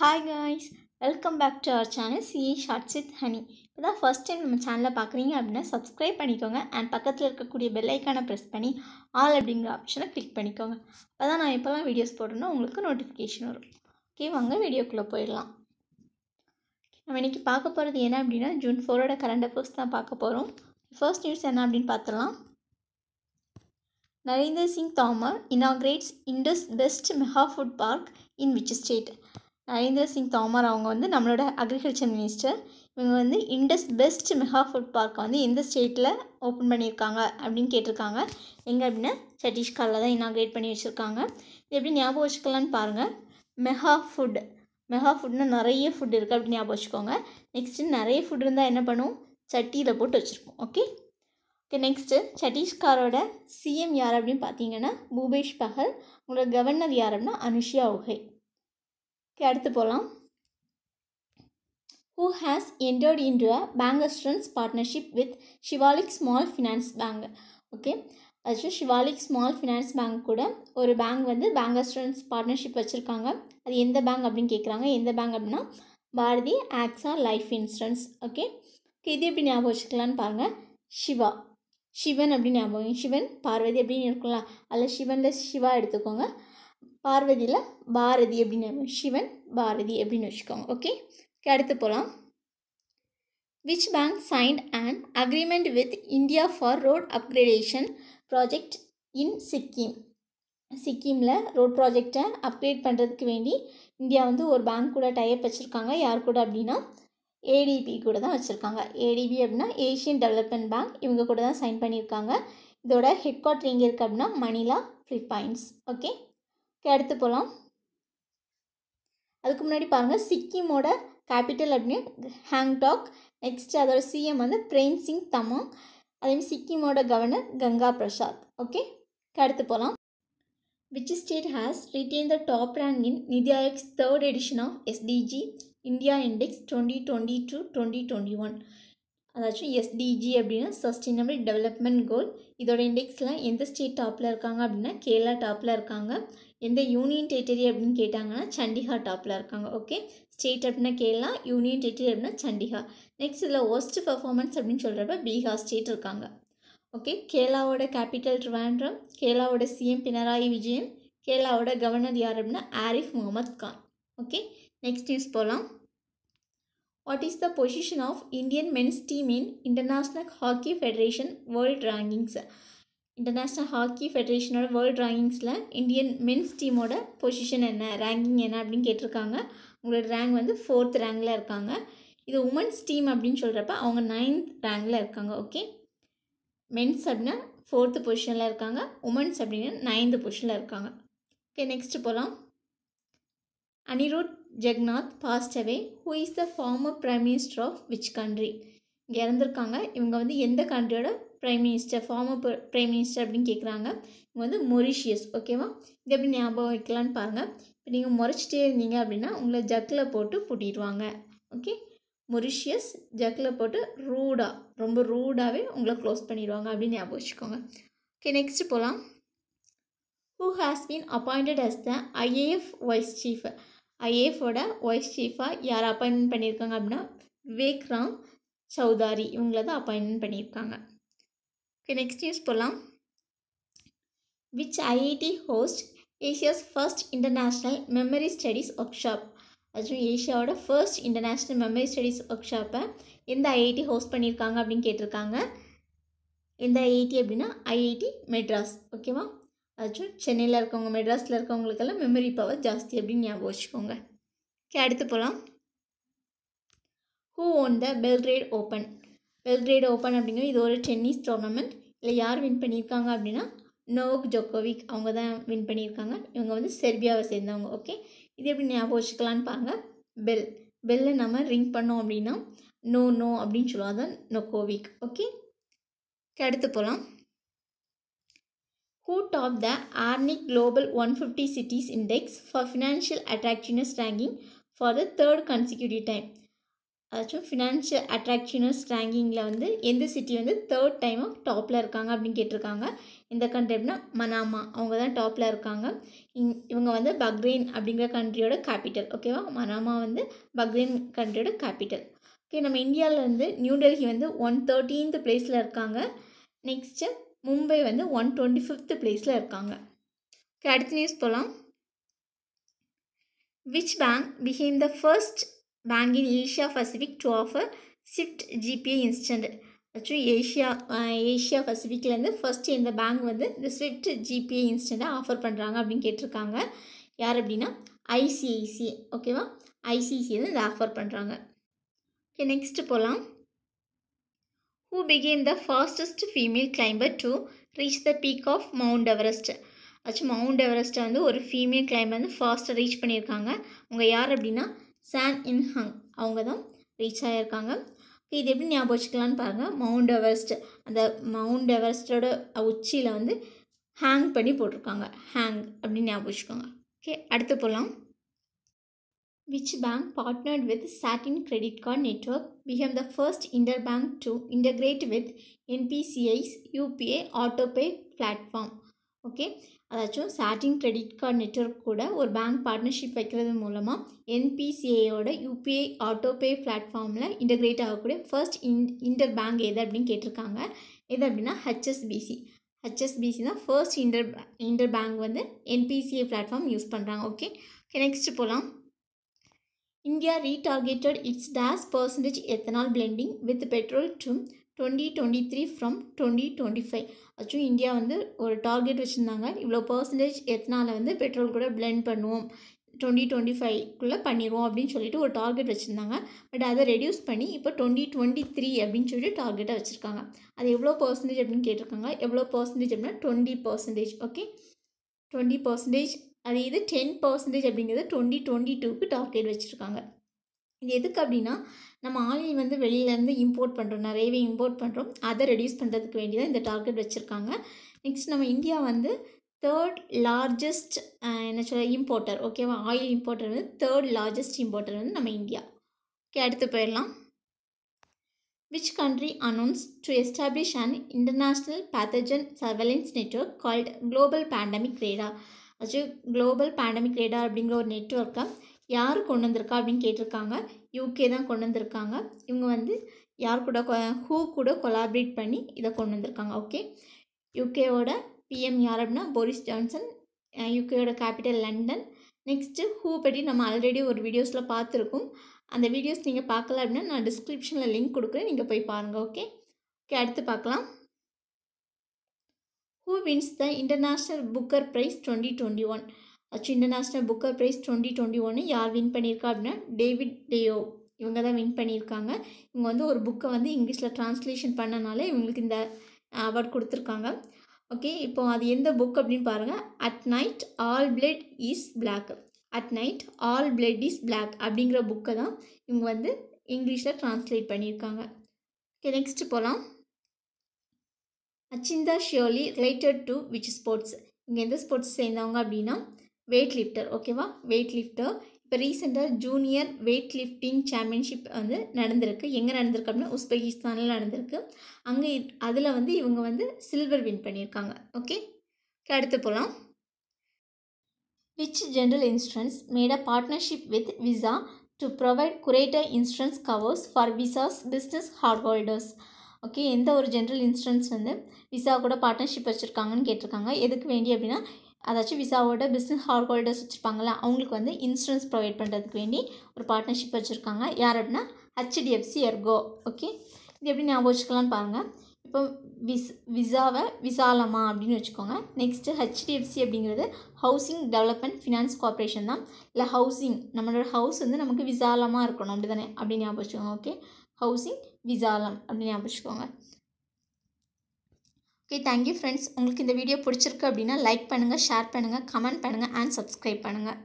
hi guys welcome back to our channel CA shorts சித் ஹனி இதான் தான் ஃபஸ்ட் டைம் நம்ம சேனலை பார்க்குறீங்க அப்படின்னா சப்ஸ்கிரைப் பண்ணிக்கோங்க அண்ட் பக்கத்தில் இருக்கக்கூடிய பெல்லைக்கானை ப்ரெஸ் பண்ணி ஆல் அப்படிங்கிற ஆப்ஷனை கிளிக் பண்ணிக்கோங்க அப்போ நான் இப்போலாம் வீடியோஸ் போடுறேன்னா உங்களுக்கு நோட்டிஃபிகேஷன் வரும் ஓகே வாங்க வீடியோக்குள்ளே போயிடலாம் நம்ம இன்றைக்கி பார்க்க போகிறது என்ன அப்படின்னா ஜூன் ஃபோரோட கரண்ட் அஃபேர்ஸ் தான் பார்க்க போகிறோம் ஃபர்ஸ்ட் நியூஸ் என்ன அப்படின்னு பார்த்துலாம் Narendra Singh Tomar inaugurates Indus best mega food park in which state Narendra Singh Tomar அவங்க வந்து நம்மளோட அக்ரிகல்ச்சர் மினிஸ்டர் இவங்க வந்து இண்டஸ் பெஸ்ட் மெகா ஃபுட் பார்க்கை வந்து எந்த ஸ்டேட்டில் ஓப்பன் பண்ணியிருக்காங்க அப்படின்னு கேட்டிருக்காங்க எங்கே அப்படின்னா சத்தீஸ்கரில் தான் இனாக்ரேட் பண்ணி வச்சுருக்காங்க இது எப்படி ஞாபகம் வச்சுக்கலான்னு பாருங்கள் மெகா ஃபுட் மெகா ஃபுட்னா நிறைய ஃபுட் இருக்குது அப்படின்னு ஞாபகம் வச்சுக்கோங்க நெக்ஸ்ட்டு நிறைய ஃபுட் இருந்தால் என்ன பண்ணுவோம் சட்டியில் போட்டு வச்சுருக்கோம் ஓகே ஓகே நெக்ஸ்ட்டு சத்தீஸ்காரோட சிஎம் யார் அப்படின்னு பார்த்தீங்கன்னா பூபேஷ் பகல் உங்களோட கவர்னர் யார் அப்படின்னா அனுஷியா உகை ஓகே அடுத்து போகலாம் who has entered in a bank assurance partnership with Shivalik small finance bank okay அதாவது ஷிவாலிக் ஸ்மால் ஃபினான்ஸ் பேங்க் கூட ஒரு பேங்க் வந்து பேங்க் அஸ்டன்ஸ் பார்ட்னர்ஷிப் வச்சுருக்காங்க அது எந்த பேங்க் அப்படின்னு கேட்குறாங்க எந்த பேங்க் அப்படின்னா Bharti AXA life insurance okay இது எப்படி ஞாபகம் வச்சுக்கலான்னு பாருங்கள் ஷிவா சிவன் அப்படின்னு ஞாபகம் சிவன் பார்வதி அப்படின்னு இருக்கும்ல அதில் சிவனில் சிவா எடுத்துக்கோங்க பார்வதியில் பாரதி அப்படின்னு சிவன் பாரதி அப்படின்னு வச்சுக்கோங்க ஓகே அடுத்து போகலாம் which bank signed and agreement with India for road upgradation project in Sikkim சிக்கிமில் ரோட் ப்ராஜெக்டை அப்கிரேட் பண்ணுறதுக்கு வேண்டி இந்தியா வந்து ஒரு பேங்க் கூட டைப் வச்சுருக்காங்க யார் கூட அப்படின்னா ஏடிபி கூட தான் வச்சுருக்காங்க ஏடிபி அப்படின்னா ஏஷியன் டெவலப்மெண்ட் பேங்க் இவங்க கூட தான் சைன் பண்ணியிருக்காங்க இதோட ஹெட் குவார்ட்டர் எங்கே இருக்குது அப்படின்னா மணிலா ஃபிலிப்பைன்ஸ் ஓகே அடுத்து போகலாம் அதுக்கு முன்னாடி பாருங்கள் சிக்கிமோட கேபிட்டல் அப்படின்னு ஹேங்டாக் நெக்ஸ்ட் அதோட சிஎம் வந்து பிரேம் சிங் தமாங் அதேமாதிரி சிக்கிமோட கவர்னர் கங்கா பிரசாத் ஓகே கடுத்து போகலாம் which state has retain the top rank in NITI Aayog's third edition of SDG India index twenty twenty to twenty twenty one அதாச்சும் எஸ்டிஜி அப்படின்னா சஸ்டைனபிள் டெவலப்மெண்ட் கோல் இதோட இண்டெக்ஸில் எந்த ஸ்டேட் டாப்பில் இருக்காங்க அப்படின்னா கேரளா டாப்பில் இருக்காங்க எந்த யூனியன் டெரிட்டரி அப்படின்னு கேட்டாங்கன்னா சண்டிகா டாப்பில் இருக்காங்க ஓகே ஸ்டேட் அப்படின்னா கேரளா யூனியன் டெரிட்டரி அப்படின்னா சண்டிகா நெக்ஸ்ட் இதில் ஒஸ்ட் பர்ஃபார்மன்ஸ் அப்படின்னு சொல்கிறப்ப பீகார் ஸ்டேட் இருக்காங்க ஓகே கேரளாவோட கேபிட்டல் ட்ரிவாண்ட்ரம் கேரளாவோட சிஎம் பினராயி விஜயன் கேரளாவோட கவர்னர் யார் அப்படின்னா Arif Mohammad Khan okay next news போகலாம் what is the position of Indian men's team in international hockey federation world rankings international hockey ஃபெடரேஷனோட வேர்ல்டு ரேங்கிங்ஸில் இந்தியன் மென்ஸ் டீமோட பொசிஷன் என்ன ரேங்கிங் என்ன அப்படின்னு கேட்டிருக்காங்க உங்களோட ரேங்க் வந்து ஃபோர்த் ரேங்கில் இருக்காங்க இது உமன்ஸ் டீம் அப்படின்னு சொல்கிறப்ப அவங்க நைன்த் ரேங்கில் இருக்காங்க ஓகே மென்ஸ் அப்படின்னா ஃபோர்த்து பொசிஷனில் இருக்காங்க உமன்ஸ் அப்படின்னா நைன்த் பொசிஷனில் இருக்காங்க ஓகே நெக்ஸ்ட்டு போகலாம் Anerood Jugnauth passed away who is the former prime minister of which country இறந்துருக்காங்க இவங்க வந்து எந்த கண்ட்ரியோட prime minister former prime minister அப்படின்னு கேட்குறாங்க இவங்க வந்து மொரிஷியஸ் ஓகேவா இது எப்படி ஞாபகம் வைக்கலான்னு பாருங்கள் இப்போ நீங்கள் முறைச்சிட்டே இருந்தீங்க அப்படின்னா உங்களை ஜக்கில் போட்டு பூட்டிடுவாங்க ஓகே மொரிஷியஸ் ஜக்கில் போட்டு ரூடாக ரொம்ப ரூடாகவே உங்களை க்ளோஸ் பண்ணிடுவாங்க அப்படின்னு ஞாபகம் வச்சுக்கோங்க ஓகே நெக்ஸ்ட் போகலாம் who has been appointed as the IAF vice chief ஐஏஎஃபோட வைஸ் சீஃபாக யார் அப்பாயின்மெண்ட் பண்ணியிருக்காங்க அப்படின்னா விவேக்ராம் சௌதாரி இவங்கள தான் அப்பாயின்மெண்ட் பண்ணியிருக்காங்க ஓகே நெக்ஸ்ட் நியூஸ் போகலாம் which IIT host Asia's first international memory studies workshop அது ஏஷியாவோட first international memory studies work ஷாப்பை எந்த ஐஐடி ஹோஸ்ட் பண்ணியிருக்காங்க அப்படின்னு கேட்டிருக்காங்க எந்த ஐஐடி அப்படின்னா ஐஐடி மெட்ராஸ் ஓகேவா அது சென்னையில் இருக்கவங்க மெட்ராஸில் இருக்கவங்களுக்கெல்லாம் மெமரி பவர் ஜாஸ்தி அப்படின்னு ஞாபகம் வச்சுக்கோங்க ஓகே அடுத்து போகலாம் who won the Belgrade open Belgrade open அப்படிங்கிறது இது ஒரு டென்னிஸ் டோர்னமெண்ட் இல்லை யார் வின் பண்ணியிருக்காங்க அப்படின்னா நோக் ஜோக்கோவிக் அவங்க தான் வின் பண்ணியிருக்காங்க இவங்க வந்து செர்பியாவை சேர்ந்தவங்க ஓகே இது எப்படி ஞாபகம் வச்சுக்கலான்னு பாருங்கள் பெல் பெல்லை நம்ம ரிங் பண்ணோம் அப்படின்னா நோ நோ அப்படின்னு சொல்லுவோம் சொல்லுவாங்க நொக்கோவிக் ஓகே அடுத்து போகலாம் who த ஆர்னிக் global one fifty cities index for financial Attractiveness ranking for the third consecutive time அதாச்சும் ஃபினான்ஷியல் அட்ராக்ஷனஸ் ரேங்கிங்கில் வந்து எந்த சிட்டி வந்து தேர்ட் டைமாக டாப்பில் இருக்காங்க அப்படின்னு கேட்டிருக்காங்க இந்த கண்ட்ரி அப்படின்னா மனாமா அவங்க தான் டாப்பில் இருக்காங்க இங் இவங்க வந்து பக்ரைன் அப்படிங்கிற கண்ட்ரியோட கேபிட்டல் ஓகேவா மனாமா வந்து பக்ரைன் கண்ட்ரியோட கேபிட்டல் ஓகே நம்ம இந்தியாவில் வந்து நியூ டெல்லி வந்து ஒன் தேர்ட்டீன்த் பிளேஸில் இருக்காங்க நெக்ஸ்ட்டு மும்பை வந்து ஒன் டுவெண்ட்டி ஃபிஃப்த்து பிளேஸில் இருக்காங்க ஓகே அடுத்த நியூஸ் போகலாம் which bank became the first பேங்கின் Asia Asia Pacific offer SWIFT GPI instant actually Asia Asia பசிஃபிக்லேருந்து ஃபஸ்ட்டு இந்த பேங்க் வந்து இந்த ஸ்விஃப்ட் ஜிபிஏ இன்ஸ்டண்ட்டாக ஆஃபர் பண்ணுறாங்க அப்படின்னு கேட்டிருக்காங்க யார் அப்படின்னா ஐசிஐசிஐ ஓகேவா ஐசிஐசிஐ தான் இதை ஆஃபர் பண்ணுறாங்க ஓகே நெக்ஸ்ட்டு போகலாம் who became the fastest female climber to reach the peak of mount Everest actually mount எவரெஸ்ட்டை வந்து ஒரு ஃபீமேல் கிளைம்பர் வந்து ஃபாஸ்ட்டாக ரீச் பண்ணியிருக்காங்க அவங்க யார் அப்படின்னா சான் இன்ஹங் அவங்க தான் ரீச் ஆகியிருக்காங்க இது எப்படி ஞாபகம் வச்சுக்கலான்னு பாருங்கள் மவுண்ட் எவரெஸ்ட் அந்த மவுண்ட் எவரெஸ்டோட உச்சியில் வந்து ஹேங் பண்ணி போட்டிருக்காங்க ஹேங் அப்படின்னு ஞாபகம் வச்சுக்கோங்க ஓகே அடுத்து போகலாம் விச் பேங்க் பார்ட்னர்ட் வித் சாட்டின் credit card network become the first inter bank to integrate with NPCI's UPI autopay platform okay அதாச்சும் சாட்டிங் கிரெடிட் கார்டு நெட்ஒர்க் கூட ஒரு பேங்க் பார்ட்னர்ஷிப் வைக்கிறது மூலமாக என்பிசிஏயோட யூபிஐ ஆட்டோபே பிளாட்ஃபார்மில் இன்டகிரேட் ஆகக்கூடிய ஃபர்ஸ்ட் இன் இன்டர் பேங்க் எது அப்படின்னு கேட்டிருக்காங்க எது அப்படின்னா ஹெச்எஸ்பிசி ஹெச்எஸ்பிசி தான் ஃபர்ஸ்ட் இன்டர் இன்டர் பேங்க் வந்து என்பிசிஏ பிளாட்ஃபார்ம் யூஸ் பண்ணுறாங்க ஓகே ஓகே நெக்ஸ்ட் போகலாம் India retargeted it's days percentage ethanol blending with petrol to twenty twenty three from twenty twenty five அச்சும் இந்தியா வந்து ஒரு டார்கெட் வச்சுருந்தாங்க இவ்வளோ percentage எத்தனால வந்து பெட்ரோல் கூட பிளெண்ட் பண்ணுவோம் டுவெண்ட்டி டுவெண்ட்டி ஃபைவ்க்குள்ளே பண்ணிடுவோம் அப்படின்னு சொல்லிட்டு ஒரு டார்கெட் வச்சுருந்தாங்க பட் அதை ரெடியூஸ் பண்ணி இப்போ டுவெண்ட்டி டுவெண்ட்டி த்ரீ அப்படின்னு சொல்லிட்டு டார்கெட்டாக வச்சுருக்காங்க அது எவ்வளோ பர்சன்டேஜ் அப்படின்னு கேட்டிருக்காங்க எவ்வளோ பர்சன்டேஜ் அப்படின்னா twenty percentage okay twenty percentage அது இது டென் பர்சன்டேஜ் அப்படிங்கிறது டுவெண்ட்டி டுவெண்ட்டி டூக்கு டார்கெட் வச்சுருக்காங்க இது எதுக்கு அப்படின்னா நம்ம ஆயில் வந்து வெளியிலேருந்து இம்போர்ட் பண்ணுறோம் நிறையவே இம்போர்ட் பண்ணுறோம் அதை ரெடியூஸ் பண்ணுறதுக்கு வேண்டி தான் இந்த டார்கெட் வச்சுருக்காங்க நெக்ஸ்ட் நம்ம இந்தியா வந்து தேர்ட் லார்ஜஸ்ட் என்ன சொல்ல இம்போர்ட்டர் ஓகேவா ஆயில் இம்போர்ட்டர் வந்து தேர்ட் லார்ஜஸ்ட் இம்போர்ட்டர் வந்து நம்ம இந்தியா ஓகே அடுத்து போயிடலாம் which country announce to establish an international pathogen surveillance network called global pandemic radar அது குளோபல் பேண்டமிக் ரேடா அப்படிங்கிற ஒரு நெட்ஒர்க்கை யார் கொண்டு வந்திருக்கா அப்படின்னு கேட்டிருக்காங்க யூகே தான் கொண்டு வந்திருக்காங்க இவங்க வந்து யார் கூட ஹூ கூட கொலாபரேட் பண்ணி இதை கொண்டு வந்திருக்காங்க ஓகே யூகேவோட பிஎம் யார் அப்படின்னா போரிஸ் ஜான்சன் யூகேயோட கேபிட்டல் லண்டன் நெக்ஸ்ட்டு ஹூ பற்றி நம்ம ஆல்ரெடி ஒரு வீடியோஸில் பார்த்துருக்கோம் அந்த வீடியோஸ் நீங்கள் பார்க்கல அப்படின்னா நான் டிஸ்கிரிப்ஷனில் லிங்க் கொடுக்குறேன் நீங்கள் போய் பாருங்கள் ஓகே ஓகே அடுத்து பார்க்கலாம் who wins the international Booker prize twenty twenty one அச்சு international Booker prize twenty twenty ஒன்று யார் வின் பண்ணியிருக்கா அப்படின்னா டேவிட் டேயோ இவங்க தான் வின் பண்ணியிருக்காங்க இவங்க வந்து ஒரு புக்கை வந்து இங்கிலீஷில் ட்ரான்ஸ்லேஷன் பண்ணனால இவங்களுக்கு இந்த அவார்ட் கொடுத்துருக்காங்க ஓகே இப்போ அது எந்த புக் அப்படின்னு பாருங்கள் at night all blood is black at night all blood is black அப்படிங்கிற புக்கை தான் இவங்க வந்து இங்கிலீஷில் ட்ரான்ஸ்லேட் பண்ணியிருக்காங்க ஓகே நெக்ஸ்ட் போகலாம் Achinta Sheuli related to which sports இங்கே எந்த ஸ்போர்ட்ஸ் சேர்ந்தவங்க அப்படின்னா வெயிட் லிஃப்டர் ஓகேவா வெயிட் லிஃப்டர் இப்போ ரீசெண்டாக ஜூனியர் வெயிட் லிஃப்டிங் சாம்பியன்ஷிப் வந்து நடந்திருக்கு எங்கே நடந்திருக்கு அப்படின்னா உஸ்பெகிஸ்தானில் நடந்திருக்கு அங்கே அதில் வந்து இவங்க வந்து சில்வர் வின் பண்ணியிருக்காங்க ஓகே அடுத்து போகலாம் which general insurance made a partnership with Visa to provide greater insurance covers for Visa's business card holders okay எந்த ஒரு ஜென்ரல் இன்சூரன்ஸ் வந்து விசா கூட பார்ட்னர்ஷிப் வச்சுருக்காங்கன்னு கேட்டிருக்காங்க எதுக்கு வேண்டி அப்படின்னா அதாச்சும் விசாவோட பிஸ்னஸ் ஹால் ஹோல்டர்ஸ் வச்சுருப்பாங்களா அவங்களுக்கு வந்து இன்சூரன்ஸ் ப்ரொவைட் பண்ணுறதுக்கு வேண்டி ஒரு பார்ட்னர்ஷிப் வச்சுருக்காங்க யார் அப்படின்னா ஹெச்டிஎஃப்சி எர்கோ ஓகே இது எப்படி ஞாபகம் வச்சுக்கலாம்னு பாருங்கள் இப்போ விஸ் விசாவை விசாலமா அப்படின்னு வச்சுக்கோங்க நெக்ஸ்ட்டு ஹெச்டிஎஃப்சி அப்படிங்கிறது ஹவுசிங் டெவலப்மெண்ட் ஃபினான்ஸ் கார்பரேஷன் தான் இல்லை ஹவுசிங் நம்மளோட ஹவுஸ் வந்து நமக்கு விசாலமாக இருக்கணும் அப்படி தானே அப்படின்னு ஞாபகம் வச்சுக்கோங்க ஓகே ஹவுசிங் விசாலம் அப்படின்னு ஞாபகம் வச்சுக்கோங்க ஓகே தேங்க்யூ ஃப்ரெண்ட்ஸ் உங்களுக்கு இந்த வீடியோ பிடிச்சிருக்கு அப்படின்னா லைக் பண்ணுங்கள் ஷேர் பண்ணுங்கள் கமெண்ட் பண்ணுங்கள் அண்ட் சப்ஸ்கிரைப் பண்ணுங்கள்